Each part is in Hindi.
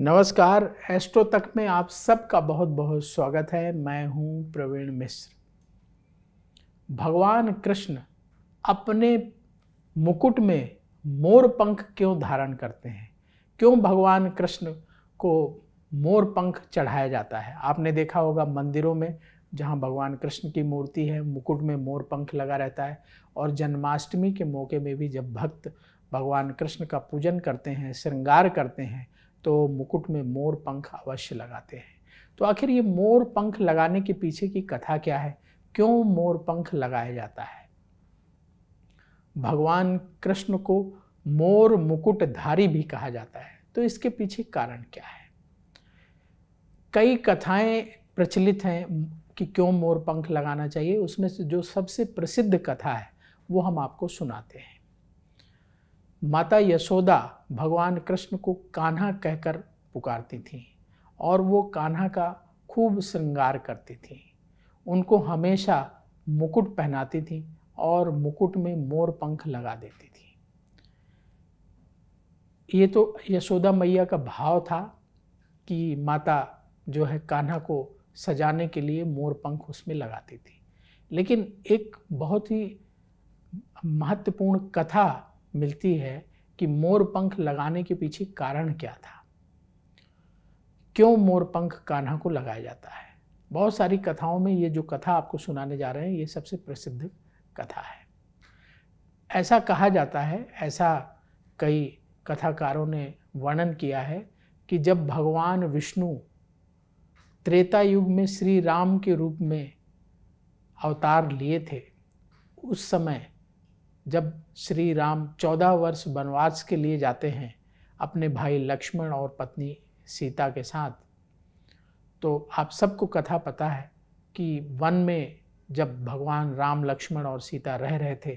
नमस्कार एस्ट्रो तक में आप सबका बहुत बहुत स्वागत है मैं हूं प्रवीण मिश्र भगवान कृष्ण अपने मुकुट में मोर पंख क्यों धारण करते हैं क्यों भगवान कृष्ण को मोर पंख चढ़ाया जाता है आपने देखा होगा मंदिरों में जहां भगवान कृष्ण की मूर्ति है मुकुट में मोर पंख लगा रहता है और जन्माष्टमी के मौके में भी जब भक्त भगवान कृष्ण का पूजन करते हैं श्रृंगार करते हैं तो मुकुट में मोर पंख अवश्य लगाते हैं तो आखिर ये मोर पंख लगाने के पीछे की कथा क्या है क्यों मोर पंख लगाया जाता है भगवान कृष्ण को मोर मुकुटधारी भी कहा जाता है तो इसके पीछे कारण क्या है कई कथाएं प्रचलित हैं कि क्यों मोर पंख लगाना चाहिए उसमें से जो सबसे प्रसिद्ध कथा है वो हम आपको सुनाते हैं माता यशोदा भगवान कृष्ण को कान्हा कहकर पुकारती थीं और वो कान्हा का खूब श्रृंगार करती थीं उनको हमेशा मुकुट पहनाती थीं और मुकुट में मोर पंख लगा देती थी ये तो यशोदा मैया का भाव था कि माता जो है कान्हा को सजाने के लिए मोर पंख उसमें लगाती थी लेकिन एक बहुत ही महत्वपूर्ण कथा मिलती है कि मोर पंख लगाने के पीछे कारण क्या था क्यों मोर पंख कान्हा को लगाया जाता है बहुत सारी कथाओं में ये जो कथा आपको सुनाने जा रहे हैं ये सबसे प्रसिद्ध कथा है ऐसा कहा जाता है ऐसा कई कथाकारों ने वर्णन किया है कि जब भगवान विष्णु त्रेता युग में श्री राम के रूप में अवतार लिए थे उस समय जब श्री राम चौदह वर्ष वनवास के लिए जाते हैं अपने भाई लक्ष्मण और पत्नी सीता के साथ तो आप सबको कथा पता है कि वन में जब भगवान राम लक्ष्मण और सीता रह रहे थे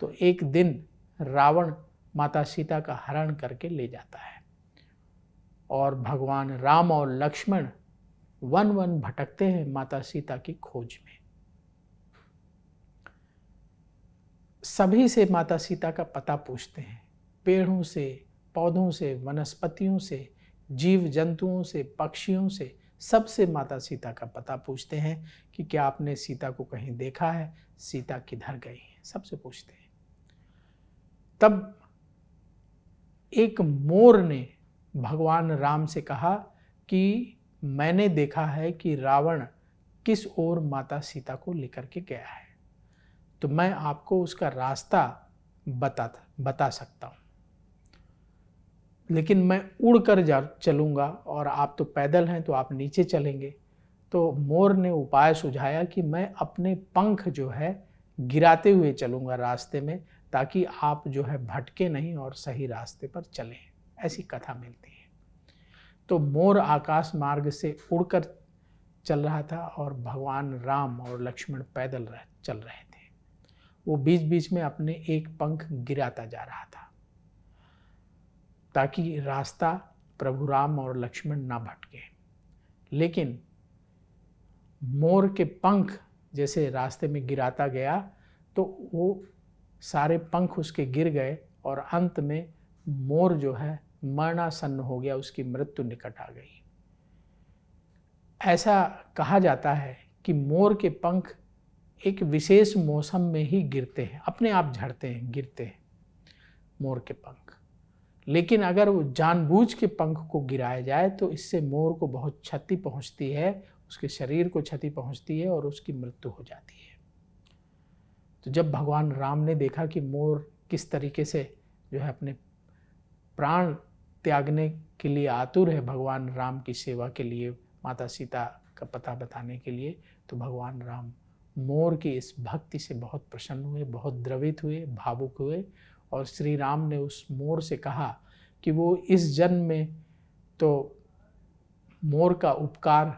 तो एक दिन रावण माता सीता का हरण करके ले जाता है और भगवान राम और लक्ष्मण वन वन भटकते हैं माता सीता की खोज में सभी से माता सीता का पता पूछते हैं पेड़ों से पौधों से वनस्पतियों से जीव जंतुओं से पक्षियों से सबसे माता सीता का पता पूछते हैं कि क्या आपने सीता को कहीं देखा है सीता किधर गई है सबसे पूछते हैं तब एक मोर ने भगवान राम से कहा कि मैंने देखा है कि रावण किस ओर माता सीता को लेकर के गया है तो मैं आपको उसका रास्ता बता बता सकता हूँ लेकिन मैं उड़ कर जा चलूँगा और आप तो पैदल हैं तो आप नीचे चलेंगे तो मोर ने उपाय सुझाया कि मैं अपने पंख जो है गिराते हुए चलूँगा रास्ते में ताकि आप जो है भटके नहीं और सही रास्ते पर चलें ऐसी कथा मिलती है तो मोर आकाश मार्ग से उड़कर चल रहा था और भगवान राम और लक्ष्मण पैदल रह चल रहे थे वो बीच बीच में अपने एक पंख गिराता जा रहा था ताकि रास्ता प्रभु राम और लक्ष्मण ना भटके लेकिन मोर के पंख जैसे रास्ते में गिराता गया तो वो सारे पंख उसके गिर गए और अंत में मोर जो है मरणासन्न हो गया उसकी मृत्यु निकट आ गई ऐसा कहा जाता है कि मोर के पंख एक विशेष मौसम में ही गिरते हैं अपने आप झड़ते हैं गिरते हैं मोर के पंख लेकिन अगर वो जानबूझ के पंख को गिराया जाए तो इससे मोर को बहुत क्षति पहुंचती है उसके शरीर को क्षति पहुंचती है और उसकी मृत्यु हो जाती है तो जब भगवान राम ने देखा कि मोर किस तरीके से जो है अपने प्राण त्यागने के लिए आतुर है भगवान राम की सेवा के लिए माता सीता का पता बताने के लिए तो भगवान राम मोर की इस भक्ति से बहुत प्रसन्न हुए बहुत द्रवित हुए भावुक हुए और श्री राम ने उस मोर से कहा कि वो इस जन्म में तो मोर का उपकार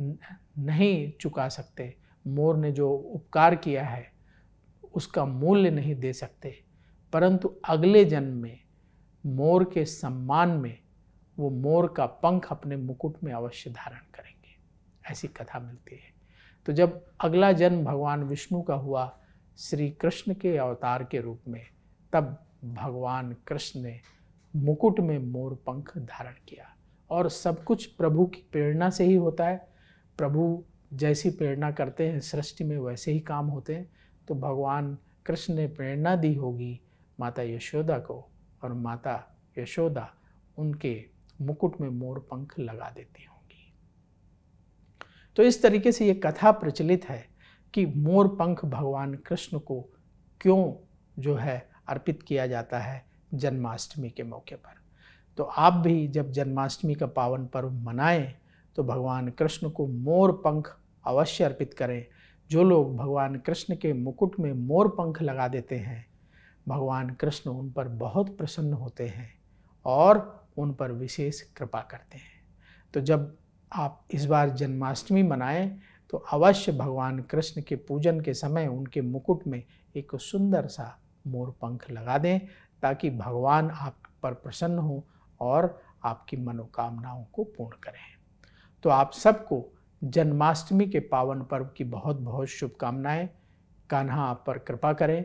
नहीं चुका सकते मोर ने जो उपकार किया है उसका मूल्य नहीं दे सकते परंतु अगले जन्म में मोर के सम्मान में वो मोर का पंख अपने मुकुट में अवश्य धारण करेंगे ऐसी कथा मिलती है तो जब अगला जन्म भगवान विष्णु का हुआ श्री कृष्ण के अवतार के रूप में तब भगवान कृष्ण ने मुकुट में मोर पंख धारण किया और सब कुछ प्रभु की प्रेरणा से ही होता है प्रभु जैसी प्रेरणा करते हैं सृष्टि में वैसे ही काम होते हैं तो भगवान कृष्ण ने प्रेरणा दी होगी माता यशोदा को और माता यशोदा उनके मुकुट में मोर पंख लगा देती हूँ तो इस तरीके से ये कथा प्रचलित है कि मोर पंख भगवान कृष्ण को क्यों जो है अर्पित किया जाता है जन्माष्टमी के मौके पर तो आप भी जब जन्माष्टमी का पावन पर्व मनाएं तो भगवान कृष्ण को मोर पंख अवश्य अर्पित करें जो लोग भगवान कृष्ण के मुकुट में मोर पंख लगा देते हैं भगवान कृष्ण उन पर बहुत प्रसन्न होते हैं और उन पर विशेष कृपा करते हैं तो जब आप इस बार जन्माष्टमी मनाएं तो अवश्य भगवान कृष्ण के पूजन के समय उनके मुकुट में एक सुंदर सा मोर पंख लगा दें ताकि भगवान आप पर प्रसन्न हो और आपकी मनोकामनाओं को पूर्ण करें तो आप सबको जन्माष्टमी के पावन पर्व की बहुत बहुत शुभकामनाएं कान्हा आप पर कृपा करें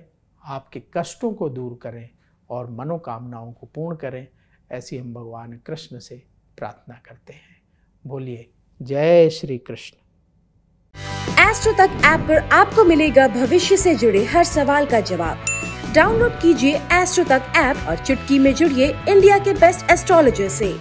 आपके कष्टों को दूर करें और मनोकामनाओं को पूर्ण करें ऐसी हम भगवान कृष्ण से प्रार्थना करते हैं बोलिए जय श्री कृष्ण एस्ट्रो तक ऐप पर आपको मिलेगा भविष्य से जुड़े हर सवाल का जवाब डाउनलोड कीजिए एस्ट्रो तक ऐप और चुटकी में जुड़िए इंडिया के बेस्ट एस्ट्रोलॉजर से